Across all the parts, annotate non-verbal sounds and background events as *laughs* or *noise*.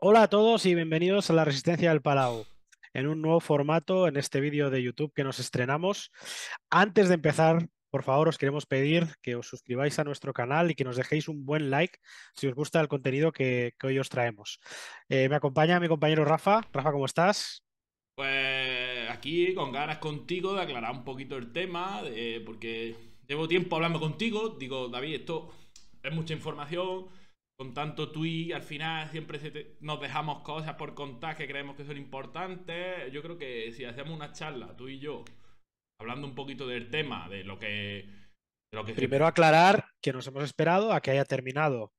Hola a todos y bienvenidos a la Resistencia del Palau, en un nuevo formato en este vídeo de YouTube que nos estrenamos. Antes de empezar, por favor, os queremos pedir que os suscribáis a nuestro canal y que nos dejéis un buen like si os gusta el contenido que, hoy os traemos. Eh, me acompaña mi compañero Rafa. Rafa, ¿cómo estás? Pues aquí con ganas contigo de aclarar un poquito el tema, porque llevo tiempo hablando contigo. Digo, David, esto es mucha información con tanto tuit, al final siempre nos dejamos cosas por contar que creemos que son importantes. Yo creo que si hacemos una charla, tú y yo, hablando un poquito del tema, de lo que... Primero aclarar que nos hemos esperado a que haya terminado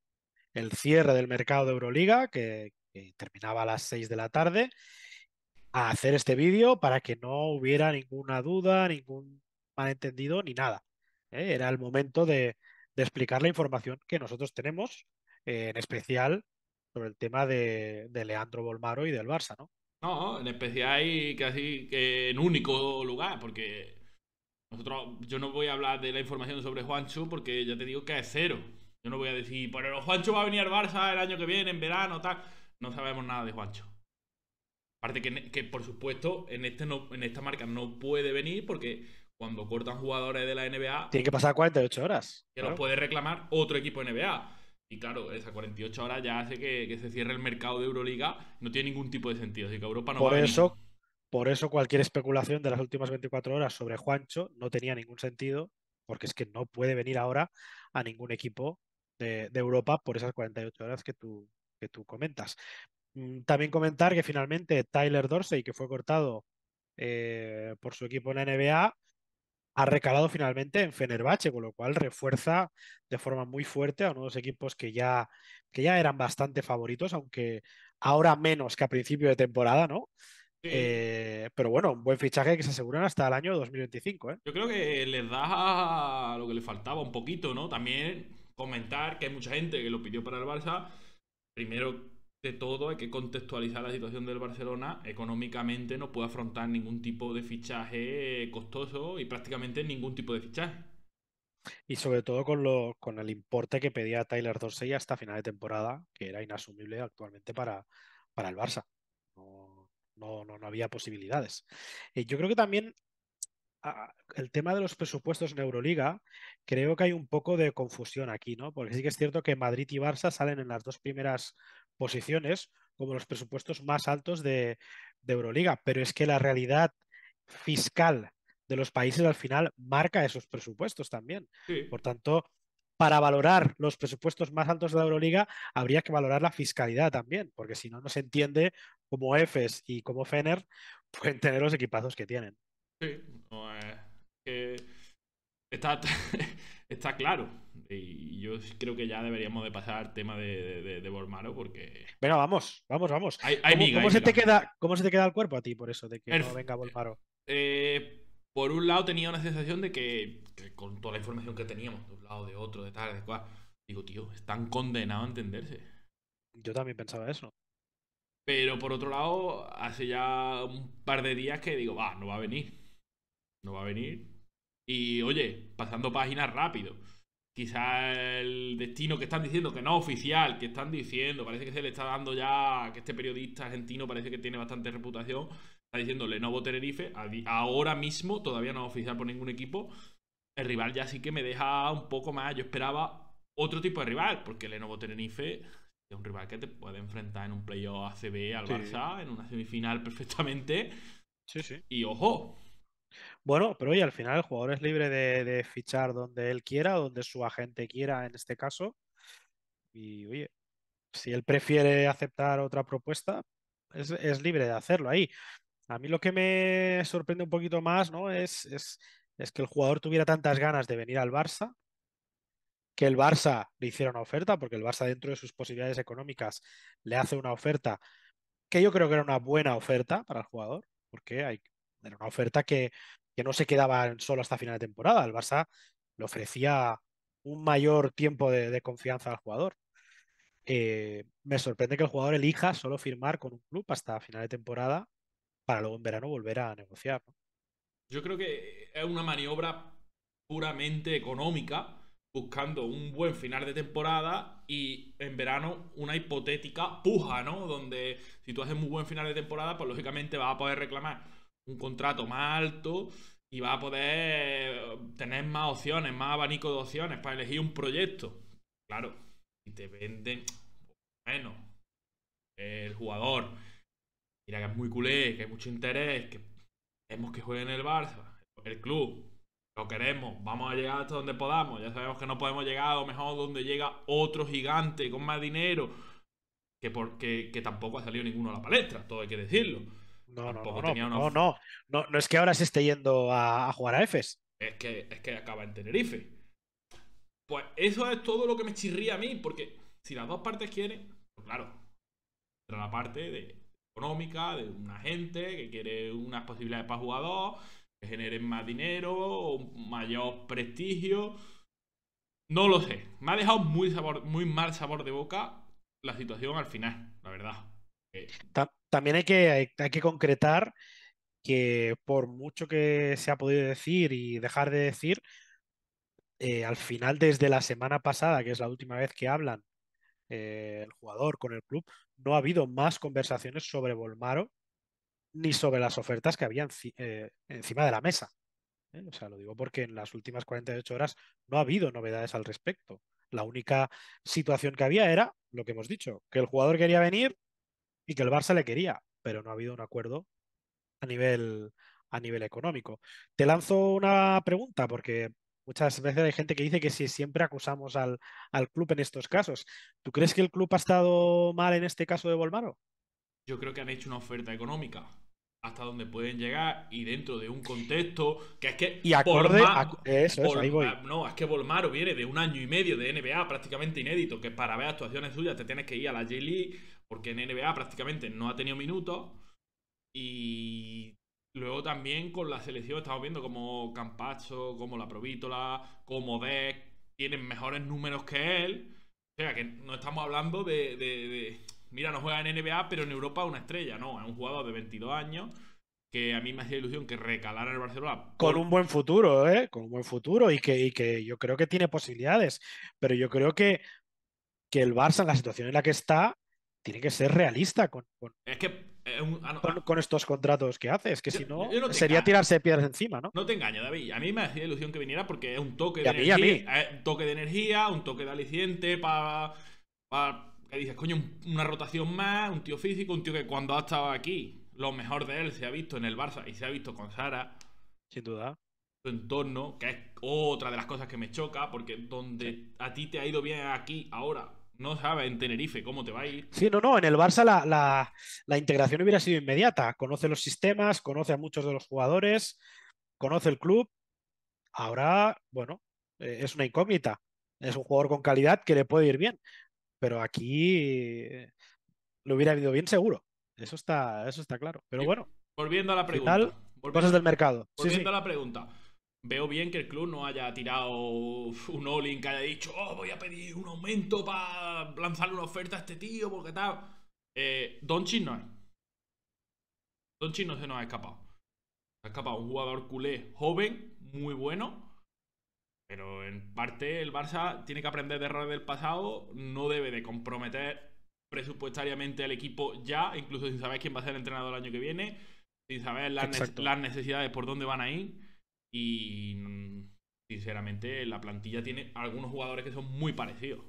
el cierre del mercado de Euroliga, que, terminaba a las 6 de la tarde, a hacer este vídeo para que no hubiera ninguna duda, ningún malentendido ni nada. ¿eh? Era el momento de explicar la información que nosotros tenemos eh, en especial sobre el tema de, Leandro Bolmaro y del Barça, ¿no? No, en especial y casi que en único lugar, porque nosotros, yo no voy a hablar de la información sobre Juancho porque ya te digo que es cero. Yo no voy a decir, bueno Juancho va a venir al Barça el año que viene, en verano, tal. No sabemos nada de Juancho. Aparte que, por supuesto, en, este en esta marca no puede venir porque cuando cortan jugadores de la NBA... Tiene que pasar 48 horas. Que lo puede reclamar otro equipo NBA. Y claro, esa 48 horas ya hace que, se cierre el mercado de Euroliga. No tiene ningún tipo de sentido. que no por eso, Por eso cualquier especulación de las últimas 24 horas sobre Juancho no tenía ningún sentido, porque es que no puede venir ahora a ningún equipo de, Europa por esas 48 horas que tú, que tú comentas. Mm, también comentar que finalmente Tyler Dorsey, que fue cortado eh, por su equipo en la NBA, ha recalado finalmente en Fenerbahce, con lo cual refuerza de forma muy fuerte a unos equipos que ya, que ya eran bastante favoritos, aunque ahora menos que a principio de temporada, ¿no? Eh, pero bueno, un buen fichaje que se aseguran hasta el año 2025. ¿eh? Yo creo que les da lo que le faltaba un poquito, ¿no? También comentar que hay mucha gente que lo pidió para el Barça. Primero, de todo, hay que contextualizar la situación del Barcelona. Económicamente no puede afrontar ningún tipo de fichaje eh, costoso y prácticamente ningún tipo de fichaje. Y sobre todo con, con el importe que pedía Tyler Dorsey hasta final de temporada, que era inasumible actualmente para, para el Barça. No, no, no, había posibilidades. Eh, yo creo que también el tema de los presupuestos en Euroliga, creo que hay un poco de confusión aquí, ¿no? Porque sí que es cierto que Madrid y Barça salen en las dos primeras posiciones como los presupuestos más altos de, Euroliga, pero es que la realidad fiscal de los países al final marca esos presupuestos también. Por tanto, para valorar los presupuestos más altos de la Euroliga, habría que valorar la fiscalidad también, porque si no, no se entiende cómo EFES y cómo FENER *laughs* pueden tener los equipazos que tienen. Sí, eh, está, *laughs* está claro. Y yo creo que ya deberíamos de pasar al tema de, de, porque... pero vamos, vamos, vamos. ¿Cómo, se Te queda, ¿Cómo se te queda el cuerpo a ti por eso de que no venga Bormaro? Eh, por un lado tenía una sensación de que, con toda la información que teníamos, de un lado, de otro, de tal, de cual, digo, tío, están condenados a entenderse. Yo también pensaba eso. Pero por otro lado, hace ya un par de días que digo, va, no va a venir. No va a venir, y oye, pasando páginas rápido. Quizá el destino que están diciendo, que no oficial, que están diciendo, parece que se le está dando ya, que este periodista argentino parece que tiene bastante reputación, está diciendo Lenovo Tenerife, ahora mismo todavía no es oficial por ningún equipo, el rival ya sí que me deja un poco más, yo esperaba otro tipo de rival, porque Lenovo Tenerife es un rival que te puede enfrentar en un playoff ACB al Barça, en una semifinal *laughs* perfectamente. Sí, sí. Y ojo, bueno, pero oye, al final el jugador es libre de, fichar donde él quiera, donde su agente quiera en este caso. Y oye, si él prefiere aceptar otra propuesta, es, libre de hacerlo ahí. A mí lo que me sorprende un poquito más, ¿no? Es, es, es, que el jugador tuviera tantas ganas de venir al Barça, que el Barça le hiciera una oferta, porque el Barça dentro de sus posibilidades económicas le hace una oferta que yo creo que era una buena oferta para el jugador, porque hay, era una oferta que, no se quedaba solo hasta final de temporada. El Barça le ofrecía un mayor tiempo de, confianza al jugador. Eh, me sorprende que el jugador elija solo firmar con un club hasta final de temporada para luego en verano volver a negociar. Yo creo que es una maniobra puramente económica, buscando un buen final de temporada y en verano una hipotética puja, ¿no? Donde si tú haces muy buen final de temporada, pues lógicamente vas a poder reclamar un contrato más alto y va a poder tener más opciones, más abanico de opciones para elegir un proyecto. Claro, Y te venden, menos el jugador, mira que es muy culé, que hay mucho interés, que queremos que juegue en el Barça, el club, lo queremos, vamos a llegar hasta donde podamos, ya sabemos que no podemos llegar a mejor donde llega otro gigante con más dinero, que, porque, que tampoco ha salido ninguno a la palestra, todo hay que decirlo. No, no, no, no, no, es que ahora se esté yendo a, jugar a EFES. Es que, es que acaba en Tenerife. Pues eso es todo lo que me chirría a mí, porque si las dos partes quieren, pues claro, la parte económica, de una gente que quiere unas posibilidades para jugador, que generen más dinero, mayor prestigio. No lo sé. Me ha dejado muy, sabor, muy mal sabor de boca la situación al final, la verdad también hay que, que concretar que por mucho que se ha podido decir y dejar de decir, eh, al final desde la semana pasada, que es la última vez que hablan eh, el jugador con el club, no ha habido más conversaciones sobre Volmaro ni sobre las ofertas que había eh, encima de la mesa. O sea, lo digo porque en las últimas 48 horas no ha habido novedades al respecto. La única situación que había era lo que hemos dicho, que el jugador quería venir, y que el Barça le quería, pero no ha habido un acuerdo a nivel, a nivel económico. Te lanzo una pregunta porque muchas veces hay gente que dice que si siempre acusamos al, club en estos casos. ¿Tú crees que el club ha estado mal en este caso de Bolmaro? Yo creo que han hecho una oferta económica hasta donde pueden llegar y dentro de un contexto que es que y acorde eso, no es que Bolmaro viene de un año y medio de NBA prácticamente inédito que para ver actuaciones suyas te tienes que ir a la J League porque en NBA prácticamente no ha tenido minutos. Y luego también con la selección estamos viendo como Campacho, como La Provítola, como Deck, tienen mejores números que él. O sea, que no estamos hablando de, Mira, no juega en NBA, pero en Europa es una estrella. No, es un jugador de 22 años que a mí me hacía ilusión que recalara en el Barcelona. Con un buen futuro, ¿eh? Con un buen futuro y que, que yo creo que tiene posibilidades. Pero yo creo que, que el Barça, en la situación en la que está, tiene que ser realista con, estos contratos que hace. Es que si no, sería tirarse piedras encima, ¿no? No te engaño, David. A mí me hacía ilusión que viniera porque es un toque de energía. Eh, un toque de energía, un toque de aliciente para. para que dices, coño, una rotación más, un tío físico, un tío que cuando ha estado aquí, lo mejor de él se ha visto en el Barça y se ha visto con Sara. Sin duda. su entorno, que es otra de las cosas que me choca, porque donde a ti te ha ido bien aquí, ahora no sabe en Tenerife cómo te va a ir. Sí, no, no, en el Barça la, integración hubiera sido inmediata. Conoce los sistemas, conoce a muchos de los jugadores, conoce el club. Ahora, bueno, eh, es una incógnita. Es un jugador con calidad que le puede ir bien, pero aquí eh, lo hubiera ido bien seguro. Eso está, eso está claro. Pero bueno. Volviendo a la pregunta. cosas del mercado. Volviendo a la pregunta. Veo bien que el club no haya tirado un all que haya dicho, oh, voy a pedir un aumento para lanzarle una oferta a este tío, porque tal. Eh, Don Chino no es. Chin no se nos ha escapado. Se ha escapado un jugador culé joven, muy bueno. Pero en parte el Barça tiene que aprender de errores del pasado, no debe de comprometer presupuestariamente al equipo ya, incluso sin saber quién va a ser el entrenador el año que viene, sin saber las necesidades por dónde van a ir. Y mm, sinceramente la plantilla tiene algunos jugadores que son muy parecidos.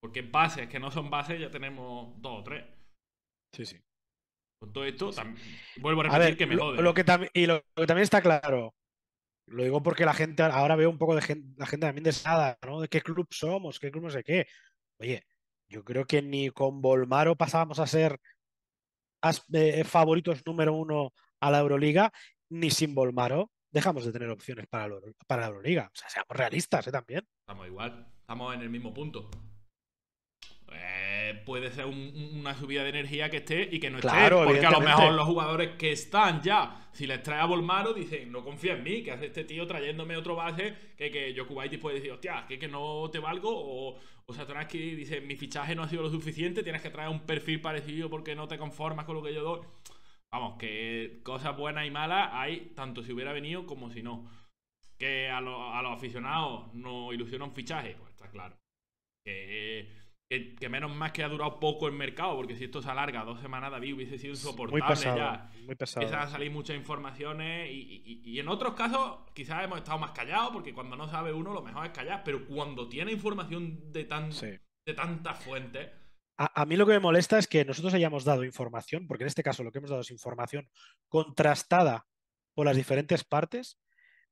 Porque bases que no son bases ya tenemos dos o tres. Sí, sí. Con todo esto, vuelvo a repetir que me Lo, lo que y lo, que también está claro, lo digo porque la gente, ahora veo un poco de gente, la gente también desada, ¿no? De qué club somos, qué club no sé qué. Oye, yo creo que ni con Volmaro pasábamos a ser eh, favoritos número uno a la Euroliga, ni sin Volmaro dejamos de tener opciones para, para la Euroliga. O sea, seamos realistas ¿eh? también. Estamos igual, estamos en el mismo punto. Eh, puede ser una subida de energía que esté y que no esté. porque a lo mejor los jugadores que están ya, si les trae a Volmaro, dicen, no confía en mí, que hace este tío trayéndome otro base, que, que Jokubaitis puede decir, hostia, que, que no te valgo, o, o y dice, mi fichaje no ha sido lo suficiente, tienes que traer un perfil parecido porque no te conformas con lo que yo doy. Vamos, que cosas buenas y malas hay tanto si hubiera venido como si no. Que a, los aficionados no ilusiona un fichaje, pues está claro. Que, menos más que ha durado poco el mercado, porque si esto se alarga dos semanas, David hubiese sido insoportable ya. Muy pesado. a salir muchas informaciones y, en otros casos quizás hemos estado más callados, porque cuando no sabe uno lo mejor es callar, pero cuando tiene información de, tan, de tantas fuentes a, mí lo que me molesta es que nosotros hayamos dado información, porque en este caso lo que hemos dado es información contrastada por las diferentes partes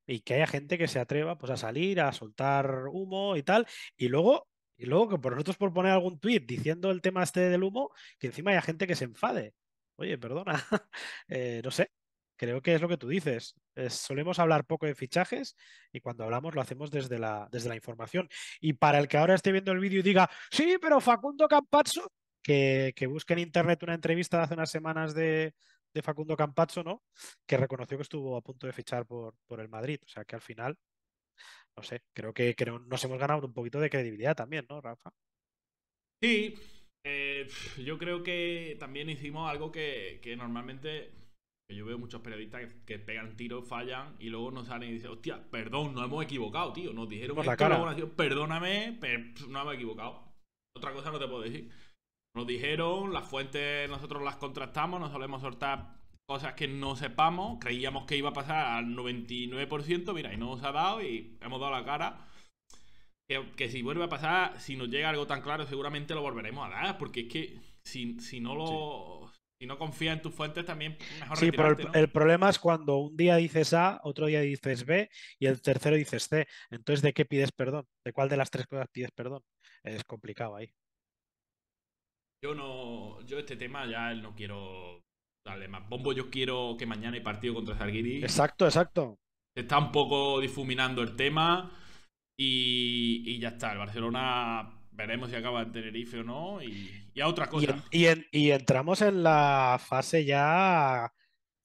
y que haya gente que se atreva pues, a salir, a soltar humo y tal, y luego, y luego que por nosotros por poner algún tuit diciendo el tema este del humo, que encima haya gente que se enfade. Oye, perdona, *laughs* eh, no sé, creo que es lo que tú dices. solemos hablar poco de fichajes y cuando hablamos lo hacemos desde la, desde la información. Y para el que ahora esté viendo el vídeo y diga, sí, pero Facundo Campazzo, que, busque en internet una entrevista de hace unas semanas de, Facundo Campazzo, ¿no? Que reconoció que estuvo a punto de fichar por, por el Madrid. O sea que al final, no sé, creo que, nos hemos ganado un poquito de credibilidad también, ¿no, Rafa? Sí, eh, yo creo que también hicimos algo que, que normalmente yo veo muchos periodistas que, pegan tiros, fallan y luego nos salen y dicen, hostia, perdón, nos hemos equivocado, tío. Nos dijeron perdóname, pero no hemos equivocado. Otra cosa no te puedo decir. Nos dijeron, las fuentes nosotros las contrastamos, nos solemos soltar cosas que no sepamos, creíamos que iba a pasar al 99%, mira, y no nos ha dado y hemos dado la cara. Que, si vuelve a pasar, si nos llega algo tan claro, seguramente lo volveremos a dar, porque es que si, no lo si no confías en tus fuentes, también mejor Sí, pero el, problema es cuando un día dices A, otro día dices B y el tercero dices C. Entonces, ¿de qué pides perdón? ¿De cuál de las tres cosas pides perdón? Es complicado ahí. Yo no, yo este tema ya no quiero darle más bombo. Yo quiero que mañana hay partido contra Zarguiri. Exacto, exacto. Se está un poco difuminando el tema y, y ya está. El Barcelona veremos si acaba en Tenerife o no y, a otra cosa. Y, entramos en la fase ya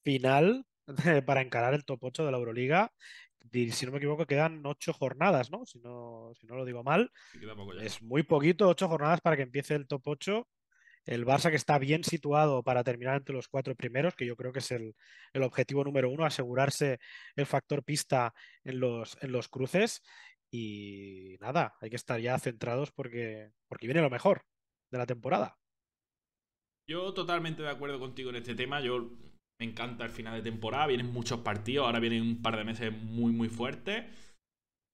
final para encarar el top 8 de la Euroliga. Si no me equivoco, quedan ocho jornadas, ¿no? Si no, si no lo digo mal. es muy poquito, ocho jornadas para que empiece el top 8. El Barça que está bien situado para terminar entre los cuatro primeros, que yo creo que es el, objetivo número uno, asegurarse el factor pista en los, en los cruces. Y nada, hay que estar ya centrados porque, porque viene lo mejor de la temporada. Yo totalmente de acuerdo contigo en este tema. Yo me encanta el final de temporada. Vienen muchos partidos. Ahora vienen un par de meses muy, muy fuertes.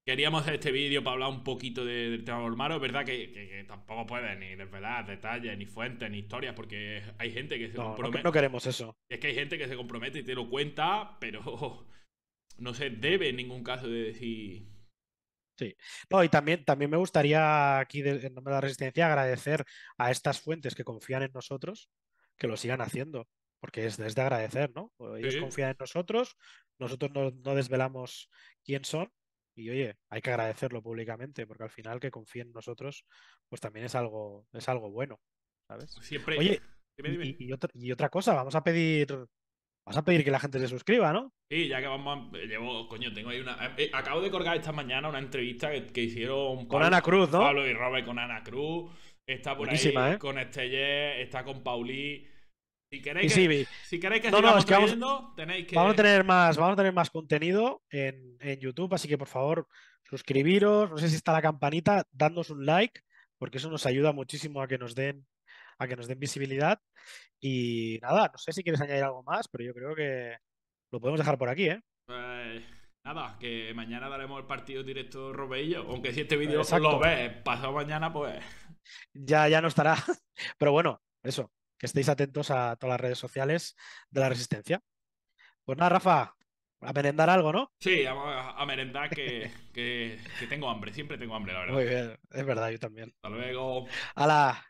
Queríamos hacer este vídeo para hablar un poquito del tema Bolmaro. Es verdad que, tampoco puede, ni desvelar detalles, ni fuentes, ni historias, porque hay gente que se compromete. no, queremos eso. Es que hay gente que se compromete y te lo cuenta, pero *laughs* no se debe en ningún caso de decir Sí. No, y también, también me gustaría aquí, en nombre de la Resistencia, agradecer a estas fuentes que confían en nosotros que lo sigan haciendo, porque es, desde de agradecer, ¿no? Ellos confían en nosotros, nosotros no, desvelamos quién son y oye, hay que agradecerlo públicamente, porque al final que confíen en nosotros, pues también es algo, es algo bueno. ¿sabes? Siempre. Oye, Y, y, otra, cosa, vamos a pedir Vas a pedir que la gente se suscriba, ¿no? Sí, ya que vamos a... Eh, llevo, coño, tengo ahí una... Eh, eh, acabo de colgar esta mañana una entrevista que, hicieron... Pablo, con Ana Cruz, ¿no? y Robert con Ana Cruz. Está por ahí con Estelle, está con Paulí. Si queréis si queréis que tenéis que... Vamos a tener más, vamos a tener más contenido en, en, YouTube, así que por favor, suscribiros, no sé si está la campanita, dadnos un like, porque eso nos ayuda muchísimo a que nos den a que nos den visibilidad. Y nada, no sé si quieres añadir algo más, pero yo creo que lo podemos dejar por aquí, ¿eh? Pues nada, que mañana daremos el partido directo Robello, aunque si este vídeo lo ves pasado mañana, pues... Ya, ya no estará. *laughs* Pero bueno, eso, que estéis atentos a todas las redes sociales de la Resistencia. Pues nada, Rafa, a merendar algo, ¿no? Sí, a, merendar que, tengo hambre, siempre tengo hambre, la verdad. Muy bien, es verdad, yo también. Hasta luego. ¡Hala!